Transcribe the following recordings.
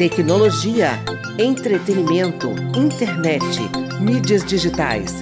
Tecnologia, entretenimento, internet, mídias digitais.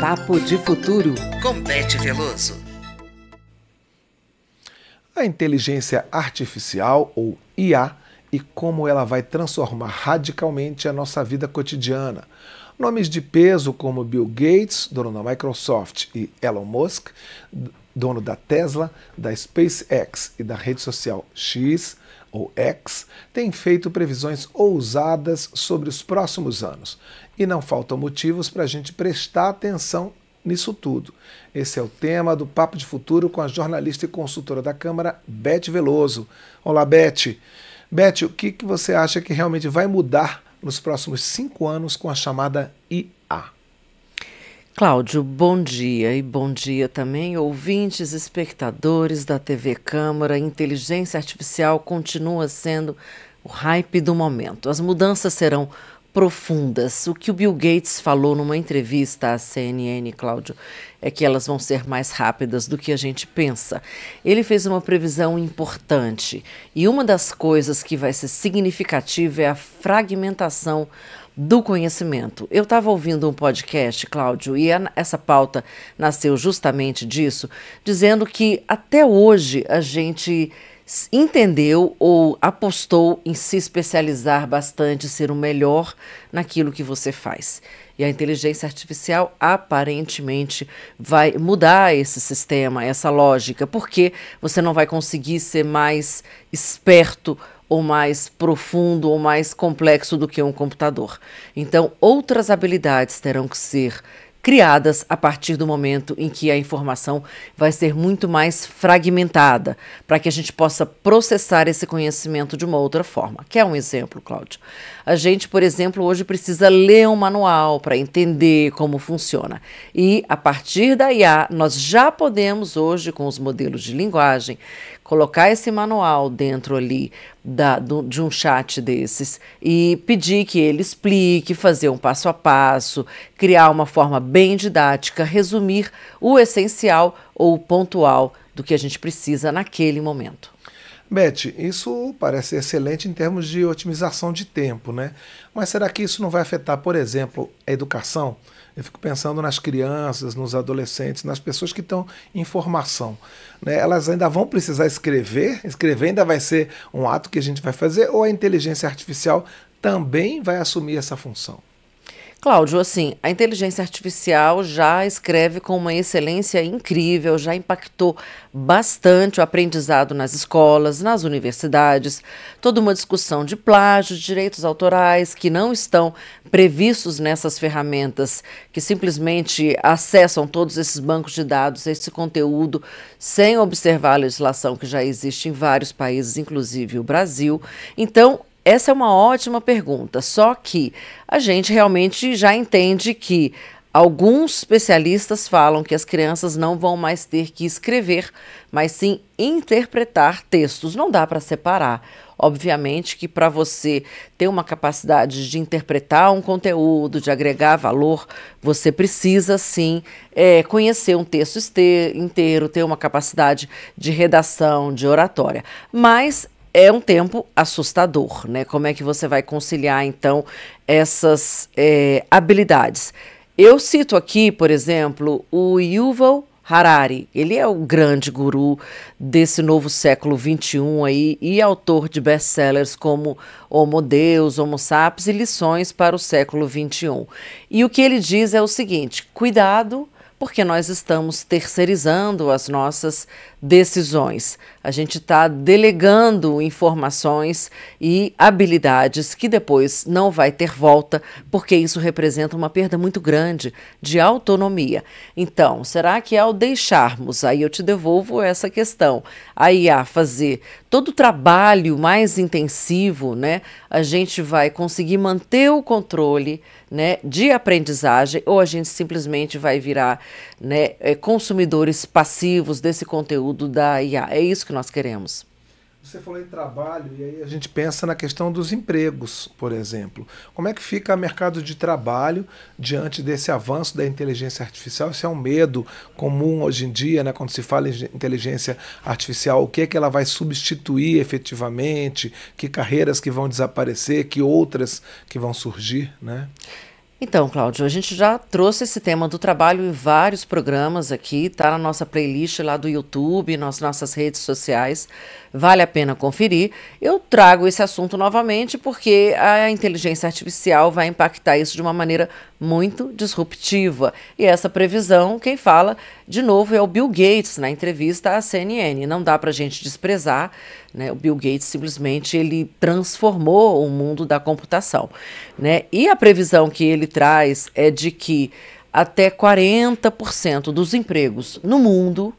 Papo de Futuro com Beth Veloso. A inteligência artificial, ou IA, e como ela vai transformar radicalmente a nossa vida cotidiana. Nomes de peso como Bill Gates, dono da Microsoft, e Elon Musk, dono da Tesla, da SpaceX e da rede social X, ou X, tem feito previsões ousadas sobre os próximos anos. E não faltam motivos para a gente prestar atenção nisso tudo. Esse é o tema do Papo de Futuro com a jornalista e consultora da Câmara, Beth Veloso. Olá, Beth. Beth, o que, que você acha que realmente vai mudar nos próximos cinco anos com a chamada IA? Cláudio, bom dia e bom dia também, ouvintes, espectadores da TV Câmara. Inteligência artificial continua sendo o hype do momento. As mudanças serão profundas. O que o Bill Gates falou numa entrevista à CNN, Cláudio, é que elas vão ser mais rápidas do que a gente pensa. Ele fez uma previsão importante e uma das coisas que vai ser significativa é a fragmentação do conhecimento. Eu estava ouvindo um podcast, Cláudio, e essa pauta nasceu justamente disso, dizendo que até hoje a gente entendeu ou apostou em se especializar bastante, ser o melhor naquilo que você faz. E a inteligência artificial aparentemente vai mudar esse sistema, essa lógica, porque você não vai conseguir ser mais esperto ou mais profundo ou mais complexo do que um computador. Então, outras habilidades terão que ser criadas a partir do momento em que a informação vai ser muito mais fragmentada, para que a gente possa processar esse conhecimento de uma outra forma. Quer um exemplo, Cláudio? A gente, por exemplo, hoje precisa ler um manual para entender como funciona. E a partir da IA, nós já podemos hoje, com os modelos de linguagem, colocar esse manual dentro ali da, do, de um chat desses e pedir que ele explique, fazer um passo a passo, criar uma forma bem didática, resumir o essencial ou pontual do que a gente precisa naquele momento. Beth, isso parece excelente em termos de otimização de tempo, né? Mas será que isso não vai afetar, por exemplo, a educação? Eu fico pensando nas crianças, nos adolescentes, nas pessoas que estão em formação. Né? Elas ainda vão precisar escrever? Escrever ainda vai ser um ato que a gente vai fazer? Ou a inteligência artificial também vai assumir essa função? Cláudio, assim, a inteligência artificial já escreve com uma excelência incrível, já impactou bastante o aprendizado nas escolas, nas universidades, toda uma discussão de plágio, direitos autorais que não estão previstos nessas ferramentas, que simplesmente acessam todos esses bancos de dados, esse conteúdo, sem observar a legislação que já existe em vários países, inclusive o Brasil. Então, essa é uma ótima pergunta, só que a gente realmente já entende que alguns especialistas falam que as crianças não vão mais ter que escrever, mas sim interpretar textos. Não dá para separar. Obviamente que para você ter uma capacidade de interpretar um conteúdo, de agregar valor, você precisa sim é, conhecer um texto inteiro, ter uma capacidade de redação, de oratória. Mas é um tempo assustador, né? Como é que você vai conciliar, então, essas é, habilidades? Eu cito aqui, por exemplo, o Yuval Harari. Ele é o grande guru desse novo século XXI aí e autor de best-sellers como Homo Deus, Homo Sapiens e Lições para o Século XXI. E o que ele diz é o seguinte, cuidado porque nós estamos terceirizando as nossas decisões. A gente está delegando informações e habilidades que depois não vai ter volta, porque isso representa uma perda muito grande de autonomia. Então, será que ao deixarmos, aí eu te devolvo essa questão, a IA fazer todo o trabalho mais intensivo, né, a gente vai conseguir manter o controle né, de aprendizagem ou a gente simplesmente vai virar né, é, consumidores passivos desse conteúdo? conteúdo da IA. É isso que nós queremos. Você falou em trabalho e aí a gente pensa na questão dos empregos, por exemplo. Como é que fica o mercado de trabalho diante desse avanço da inteligência artificial? Isso é um medo comum hoje em dia, né? quando se fala em inteligência artificial, o que é que ela vai substituir efetivamente, que carreiras que vão desaparecer, que outras que vão surgir, né? Então, Cláudio, a gente já trouxe esse tema do trabalho em vários programas aqui, tá na nossa playlist lá do YouTube, nas nossas redes sociais, vale a pena conferir. Eu trago esse assunto novamente porque a inteligência artificial vai impactar isso de uma maneira muito disruptiva. E essa previsão, quem fala de novo é o Bill Gates na entrevista à CNN. Não dá para a gente desprezar, né? O Bill Gates simplesmente ele transformou o mundo da computação, né? E a previsão que ele traz é de que até 40% dos empregos no mundo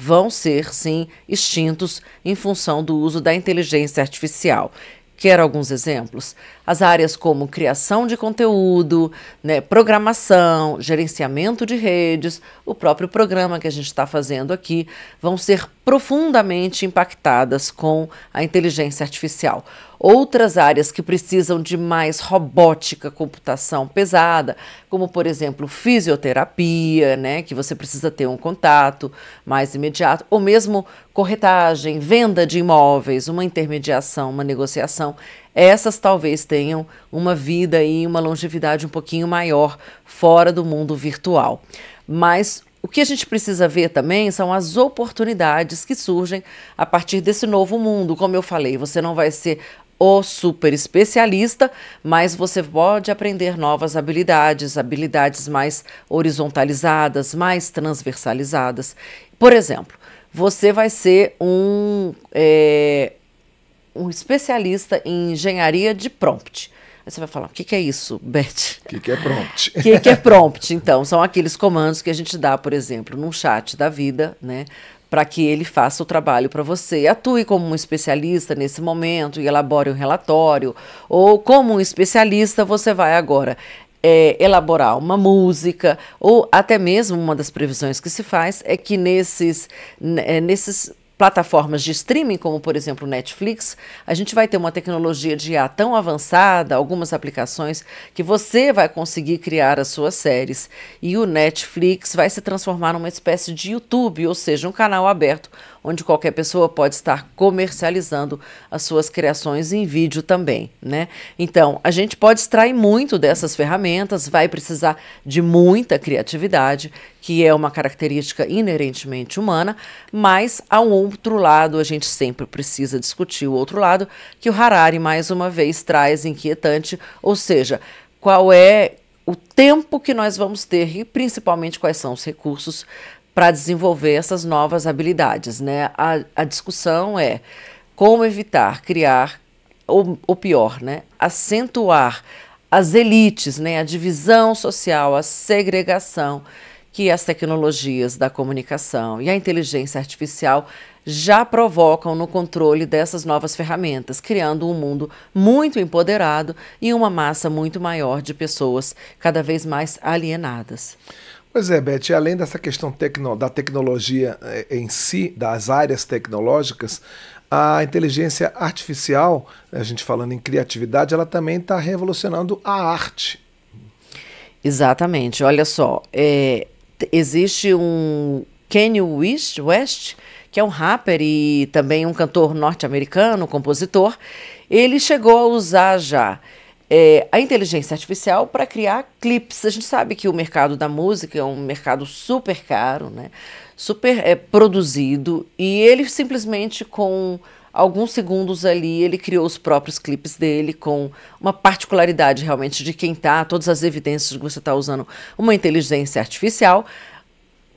vão ser sim extintos em função do uso da inteligência artificial. Quero alguns exemplos? As áreas como criação de conteúdo, né, programação, gerenciamento de redes, o próprio programa que a gente está fazendo aqui, vão ser profundamente impactadas com a inteligência artificial. Outras áreas que precisam de mais robótica, computação pesada, como por exemplo fisioterapia, né, que você precisa ter um contato mais imediato, ou mesmo corretagem, venda de imóveis, uma intermediação, uma negociação, essas talvez tenham uma vida e uma longevidade um pouquinho maior fora do mundo virtual. Mas o que a gente precisa ver também são as oportunidades que surgem a partir desse novo mundo. Como eu falei, você não vai ser o super especialista, mas você pode aprender novas habilidades, habilidades mais horizontalizadas, mais transversalizadas. Por exemplo, você vai ser um, é, um especialista em engenharia de prompt. Aí você vai falar, o que, que é isso, Beth? O que, que é prompt? O que, que é prompt, então? São aqueles comandos que a gente dá, por exemplo, num chat da vida, né? para que ele faça o trabalho para você. Atue como um especialista nesse momento e elabore um relatório, ou como um especialista, você vai agora é, elaborar uma música, ou até mesmo uma das previsões que se faz é que nesses, né, é, nesses plataformas de streaming, como por exemplo Netflix, a gente vai ter uma tecnologia de IA tão avançada, algumas aplicações, que você vai conseguir criar as suas séries. E o Netflix vai se transformar numa espécie de YouTube, ou seja, um canal aberto onde qualquer pessoa pode estar comercializando as suas criações em vídeo também, né? Então, a gente pode extrair muito dessas ferramentas, vai precisar de muita criatividade, que é uma característica inerentemente humana, mas a um outro lado a gente sempre precisa discutir o outro lado, que o Harari mais uma vez traz inquietante, ou seja, qual é o tempo que nós vamos ter e principalmente quais são os recursos para desenvolver essas novas habilidades. Né? A, a discussão é como evitar criar, ou, ou pior, né? acentuar as elites, né? a divisão social, a segregação que as tecnologias da comunicação e a inteligência artificial já provocam no controle dessas novas ferramentas, criando um mundo muito empoderado e uma massa muito maior de pessoas cada vez mais alienadas. Pois é, Beth, além dessa questão tecno, da tecnologia eh, em si, das áreas tecnológicas, a inteligência artificial, a gente falando em criatividade, ela também está revolucionando a arte. Exatamente. Olha só, é, existe um Kanye West, West, que é um rapper e também um cantor norte-americano, compositor. Ele chegou a usar já é, a inteligência artificial para criar clipes. A gente sabe que o mercado da música é um mercado super caro, né? super é, produzido, e ele simplesmente com alguns segundos ali, ele criou os próprios clipes dele com uma particularidade realmente de quem tá, todas as evidências de que você está usando uma inteligência artificial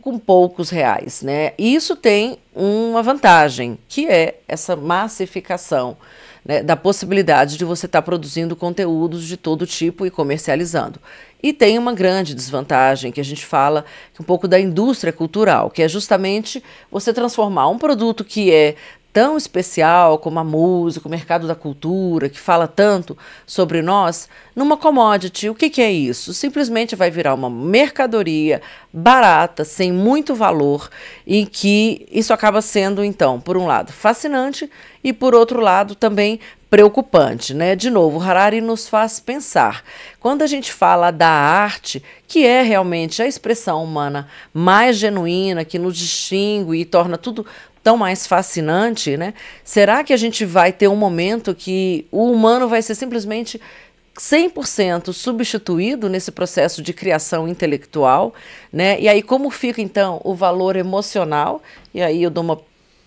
com poucos reais, né? E isso tem uma vantagem, que é essa massificação né, da possibilidade de você estar tá produzindo conteúdos de todo tipo e comercializando. E tem uma grande desvantagem que a gente fala um pouco da indústria cultural, que é justamente você transformar um produto que é tão especial como a música, o mercado da cultura, que fala tanto sobre nós, numa commodity. O que, que é isso? Simplesmente vai virar uma mercadoria barata, sem muito valor, e que isso acaba sendo, então, por um lado, fascinante e, por outro lado, também preocupante, né? De novo, Harari nos faz pensar. Quando a gente fala da arte, que é realmente a expressão humana mais genuína, que nos distingue e torna tudo tão mais fascinante, né? Será que a gente vai ter um momento que o humano vai ser simplesmente 100% substituído nesse processo de criação intelectual, né? E aí como fica então o valor emocional? E aí eu dou uma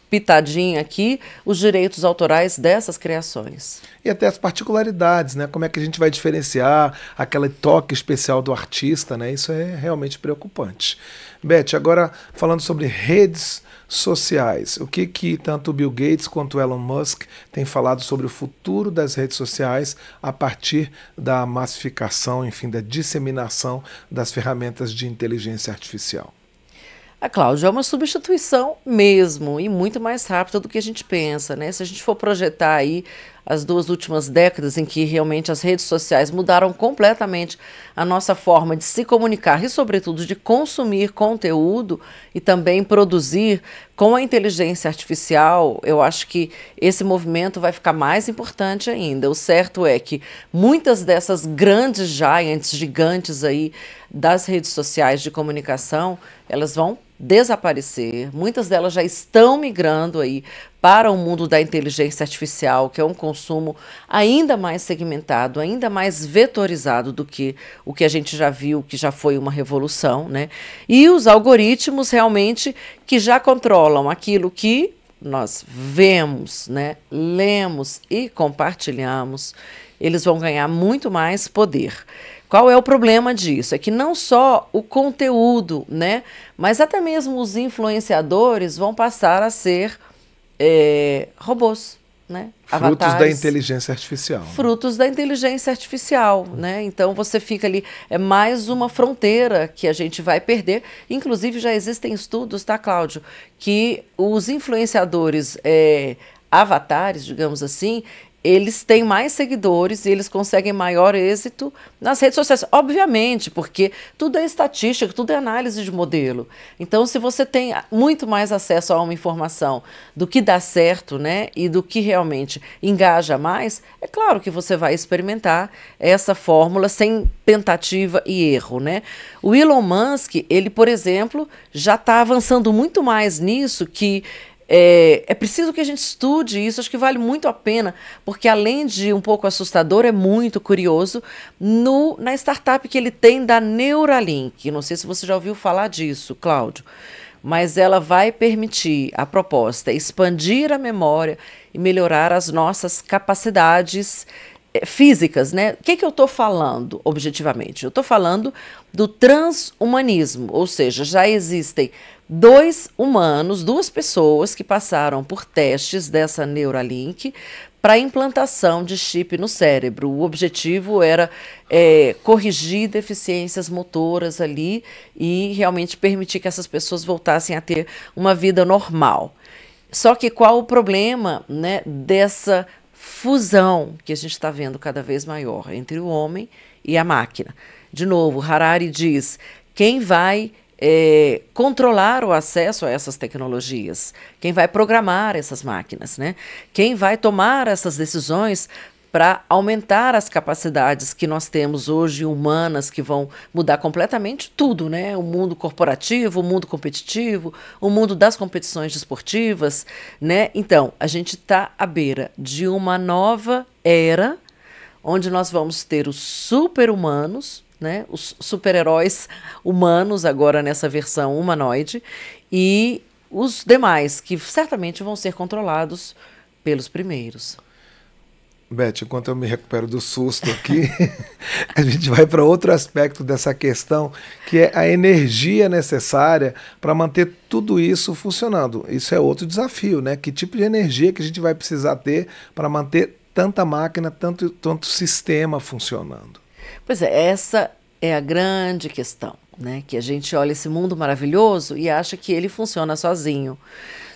pitadinha aqui os direitos autorais dessas criações. E até as particularidades, né? Como é que a gente vai diferenciar aquele toque especial do artista, né? Isso é realmente preocupante. Beth, agora falando sobre redes sociais. O que, que tanto Bill Gates quanto Elon Musk têm falado sobre o futuro das redes sociais a partir da massificação, enfim, da disseminação das ferramentas de inteligência artificial? A Cláudia, é uma substituição mesmo e muito mais rápida do que a gente pensa, né? Se a gente for projetar aí as duas últimas décadas em que realmente as redes sociais mudaram completamente a nossa forma de se comunicar e, sobretudo, de consumir conteúdo e também produzir com a inteligência artificial, eu acho que esse movimento vai ficar mais importante ainda. O certo é que muitas dessas grandes giants, gigantes aí das redes sociais de comunicação, elas vão desaparecer. Muitas delas já estão migrando aí para o mundo da inteligência artificial, que é um consumo ainda mais segmentado, ainda mais vetorizado do que o que a gente já viu, que já foi uma revolução, né? E os algoritmos realmente que já controlam aquilo que nós vemos, né? Lemos e compartilhamos, eles vão ganhar muito mais poder. Qual é o problema disso? É que não só o conteúdo, né, mas até mesmo os influenciadores vão passar a ser é, robôs. Né? Frutos Avatares, da inteligência artificial. Né? Frutos da inteligência artificial, né? Então você fica ali, é mais uma fronteira que a gente vai perder. Inclusive já existem estudos, tá, Cláudio, que os influenciadores é, avatares, digamos assim, eles têm mais seguidores e eles conseguem maior êxito nas redes sociais. Obviamente, porque tudo é estatística, tudo é análise de modelo. Então, se você tem muito mais acesso a uma informação do que dá certo, né, e do que realmente engaja mais, é claro que você vai experimentar essa fórmula sem tentativa e erro, né? O Elon Musk, ele, por exemplo, já está avançando muito mais nisso que é, é, preciso que a gente estude isso, acho que vale muito a pena, porque além de um pouco assustador, é muito curioso no, na startup que ele tem da Neuralink. Não sei se você já ouviu falar disso, Cláudio, mas ela vai permitir a proposta expandir a memória e melhorar as nossas capacidades é, físicas, né? O que, é que eu estou falando objetivamente? Eu estou falando do transhumanismo, ou seja, já existem dois humanos, duas pessoas que passaram por testes dessa Neuralink para implantação de chip no cérebro. O objetivo era é, corrigir deficiências motoras ali e realmente permitir que essas pessoas voltassem a ter uma vida normal. Só que qual o problema né, dessa fusão que a gente está vendo cada vez maior entre o homem e a máquina? De novo, Harari diz: quem vai é, controlar o acesso a essas tecnologias, quem vai programar essas máquinas, né? quem vai tomar essas decisões para aumentar as capacidades que nós temos hoje humanas que vão mudar completamente tudo, né? O mundo corporativo, o mundo competitivo, o mundo das competições desportivas, né? Então a gente está à beira de uma nova era onde nós vamos ter os super-humanos né? Os super-heróis humanos, agora nessa versão humanoide, e os demais, que certamente vão ser controlados pelos primeiros. Beth, enquanto eu me recupero do susto aqui, a gente vai para outro aspecto dessa questão, que é a energia necessária para manter tudo isso funcionando. Isso é outro desafio, né? Que tipo de energia que a gente vai precisar ter para manter tanta máquina, tanto, tanto sistema funcionando? Pois é, essa é a grande questão, né? Que a gente olha esse mundo maravilhoso e acha que ele funciona sozinho.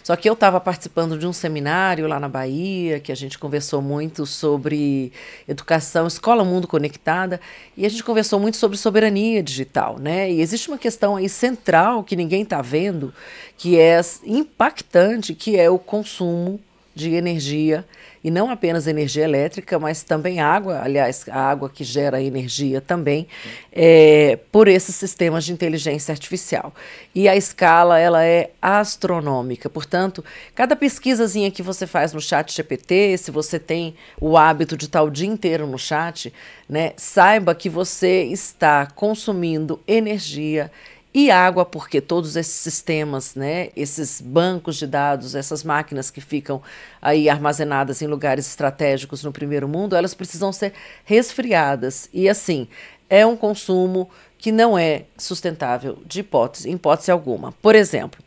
Só que eu estava participando de um seminário lá na Bahia, que a gente conversou muito sobre educação, escola mundo conectada, e a gente conversou muito sobre soberania digital, né? E existe uma questão aí central que ninguém está vendo, que é impactante, que é o consumo de energia, e não apenas energia elétrica, mas também água, aliás, a água que gera energia também, é, por esses sistemas de inteligência artificial. E a escala, ela é astronômica, portanto, cada pesquisazinha que você faz no chat GPT, se você tem o hábito de estar o dia inteiro no chat, né, saiba que você está consumindo energia e água, porque todos esses sistemas, né, esses bancos de dados, essas máquinas que ficam aí armazenadas em lugares estratégicos no primeiro mundo, elas precisam ser resfriadas. E assim, é um consumo que não é sustentável de hipótese, hipótese alguma. Por exemplo,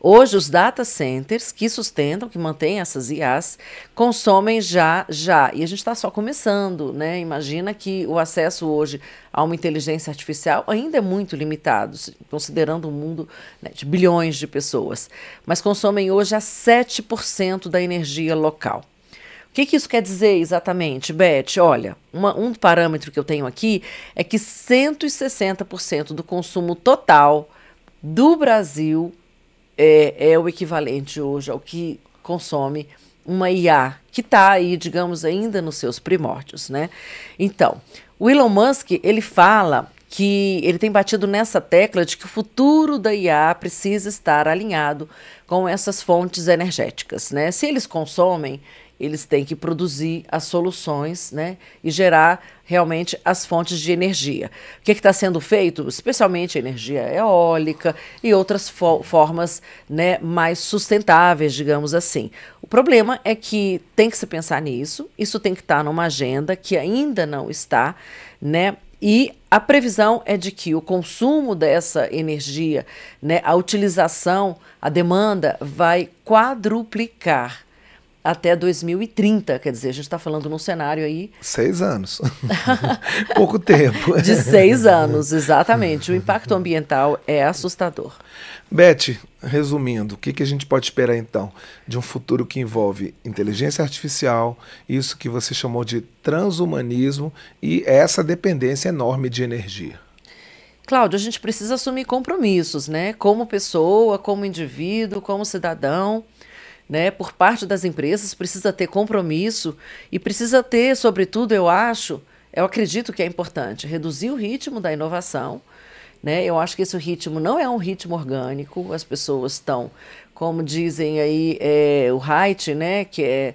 hoje os data centers que sustentam, que mantêm essas IAs, consomem já, já. E a gente está só começando, né? Imagina que o acesso hoje a uma inteligência artificial ainda é muito limitado, considerando um mundo né, de bilhões de pessoas. Mas consomem hoje a 7% da energia local. O que, que isso quer dizer exatamente, Beth? Olha, uma, um parâmetro que eu tenho aqui é que 160% do consumo total do Brasil é, é o equivalente hoje ao que consome uma IA que está aí, digamos, ainda nos seus primórdios, né? Então, o Elon Musk ele fala que ele tem batido nessa tecla de que o futuro da IA precisa estar alinhado com essas fontes energéticas, né? Se eles consomem eles têm que produzir as soluções né, e gerar realmente as fontes de energia. O que é está sendo feito? Especialmente energia eólica e outras fo formas né, mais sustentáveis, digamos assim. O problema é que tem que se pensar nisso, isso tem que estar tá numa agenda que ainda não está, né? E a previsão é de que o consumo dessa energia, né, a utilização, a demanda vai quadruplicar até 2030. Quer dizer, a gente está falando num cenário aí. Seis anos. Pouco tempo. De seis anos, exatamente. O impacto ambiental é assustador. Beth, resumindo, o que, que a gente pode esperar então de um futuro que envolve inteligência artificial, isso que você chamou de transhumanismo e essa dependência enorme de energia? Cláudio, a gente precisa assumir compromissos, né? Como pessoa, como indivíduo, como cidadão né, por parte das empresas, precisa ter compromisso e precisa ter, sobretudo, eu acho, eu acredito que é importante, reduzir o ritmo da inovação. Né? Eu acho que esse ritmo não é um ritmo orgânico, as pessoas estão, como dizem aí é, o Haidt, né, que é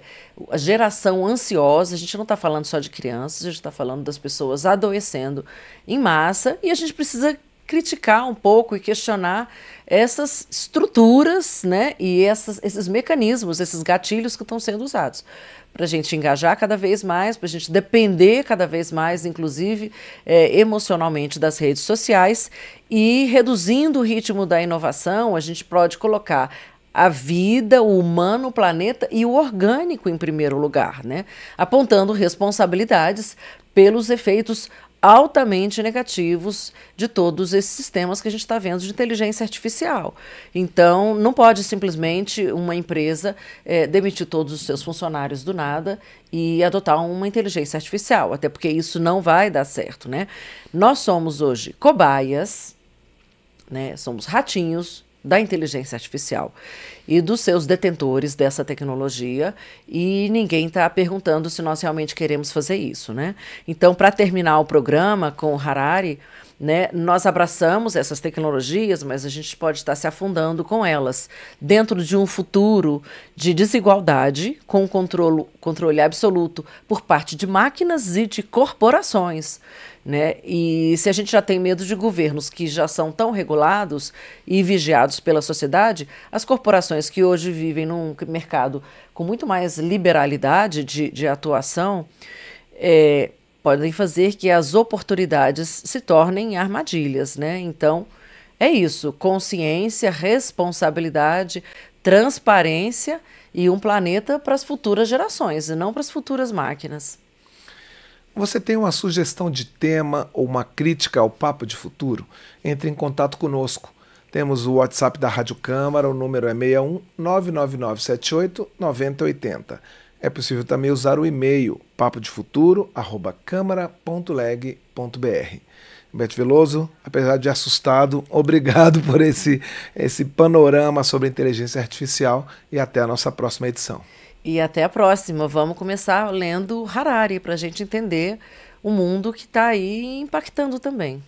a geração ansiosa, a gente não está falando só de crianças, a gente está falando das pessoas adoecendo em massa e a gente precisa criticar um pouco e questionar essas estruturas né, e essas, esses mecanismos, esses gatilhos que estão sendo usados. Para a gente engajar cada vez mais, para a gente depender cada vez mais, inclusive é, emocionalmente, das redes sociais e reduzindo o ritmo da inovação, a gente pode colocar a vida, o humano, o planeta e o orgânico em primeiro lugar, né? apontando responsabilidades pelos efeitos altamente negativos de todos esses sistemas que a gente está vendo de inteligência artificial. Então, não pode simplesmente uma empresa é, demitir todos os seus funcionários do nada e adotar uma inteligência artificial, até porque isso não vai dar certo, né? Nós somos hoje cobaias, né? Somos ratinhos da inteligência artificial e dos seus detentores dessa tecnologia e ninguém está perguntando se nós realmente queremos fazer isso, né? Então, para terminar o programa com Harari, né? Nós abraçamos essas tecnologias, mas a gente pode estar se afundando com elas dentro de um futuro de desigualdade, com controle, controle absoluto por parte de máquinas e de corporações. Né? E se a gente já tem medo de governos que já são tão regulados e vigiados pela sociedade, as corporações que hoje vivem num mercado com muito mais liberalidade de, de atuação, é, podem fazer que as oportunidades se tornem armadilhas, né? Então, é isso: consciência, responsabilidade, transparência e um planeta para as futuras gerações e não para as futuras máquinas. Você tem uma sugestão de tema ou uma crítica ao Papo de Futuro? Entre em contato conosco. Temos o WhatsApp da Rádio Câmara, o número é 61 99978 9080. É possível também usar o e-mail papodefuturo@câmara.leg.br. Beto Veloso, apesar de assustado, obrigado por esse, esse panorama sobre inteligência artificial e até a nossa próxima edição. E até a próxima. Vamos começar lendo Harari para a gente entender o mundo que está aí impactando também.